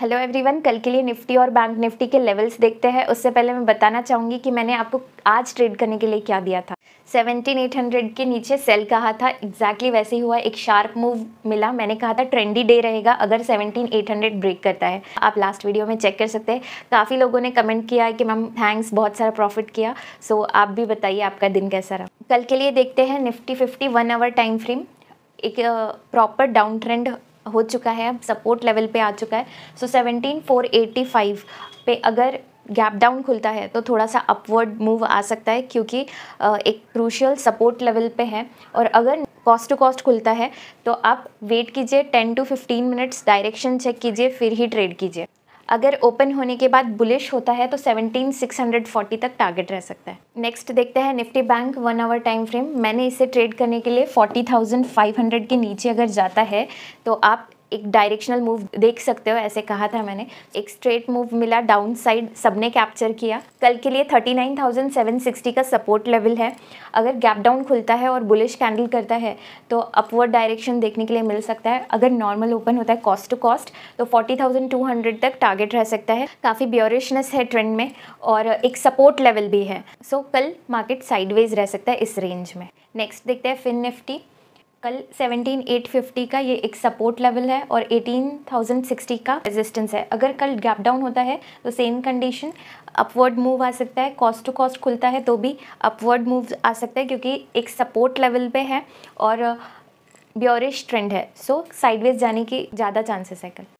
hello everyone कल के लिए निफ्टी और बैंक निफ्टी के लेवल्स देखते हैं उससे पहले मैं बताना चाहूँगी कि मैंने आपको आज ट्रेड करने के लिए क्या दिया था 17800 के नीचे सेल कहा था एग्जैक्टली exactly वैसे ही हुआ एक शार्प मूव मिला मैंने कहा था ट्रेंडी डे रहेगा अगर 17800 ब्रेक करता है आप लास्ट वीडियो में चेक कर सकते हैं काफ़ी लोगों ने कमेंट किया है कि मैम थैंक्स बहुत सारा प्रॉफिट किया सो आप भी बताइए आपका दिन कैसा रहा कल के लिए देखते हैं Nifty fifty one hour time frame एक प्रॉपर डाउन ट्रेंड हो चुका है अब सपोर्ट लेवल पे आ चुका है so seventeen four eighty five पे अगर गैप डाउन खुलता है तो थोड़ा सा अपवर्ड मूव आ सकता है क्योंकि एक क्रूशियल सपोर्ट लेवल पे है और अगर कॉस्ट टू कॉस्ट खुलता है तो आप वेट कीजिए ten to fifteen minutes direction check कीजिए फिर ही ट्रेड कीजिए अगर ओपन होने के बाद बुलिश होता है तो 17,640 तक टारगेट रह सकता है नेक्स्ट देखते हैं Nifty bank one hour time frame मैंने इसे ट्रेड करने के लिए 40,500 के नीचे अगर जाता है तो आप एक डायरेक्शनल मूव देख सकते हो ऐसे कहा था मैंने एक स्ट्रेट मूव मिला डाउन साइड सबने कैप्चर किया कल के लिए 39,760 का सपोर्ट लेवल है अगर गैप डाउन खुलता है और बुलिश कैंडल करता है तो अपवर्ड डायरेक्शन देखने के लिए मिल सकता है अगर नॉर्मल ओपन होता है कॉस्ट टू कॉस्ट तो 40,200 तक टारगेट रह सकता है काफ़ी ब्योरिशनेस है ट्रेंड में और एक सपोर्ट लेवल भी है सो so, कल मार्केट साइडवेज रह सकता है इस रेंज में नेक्स्ट देखते हैं फिन निफ्टी कल 17850 का ये एक सपोर्ट लेवल है और 18060 का रेजिस्टेंस है अगर कल गैप डाउन होता है तो सेम कंडीशन अपवर्ड मूव आ सकता है कॉस्ट टू कॉस्ट खुलता है तो भी अपवर्ड मूव आ सकता है क्योंकि एक सपोर्ट लेवल पे है और ब्योरिश uh, ट्रेंड है सो so, साइडवेज जाने की ज़्यादा चांसेस है कल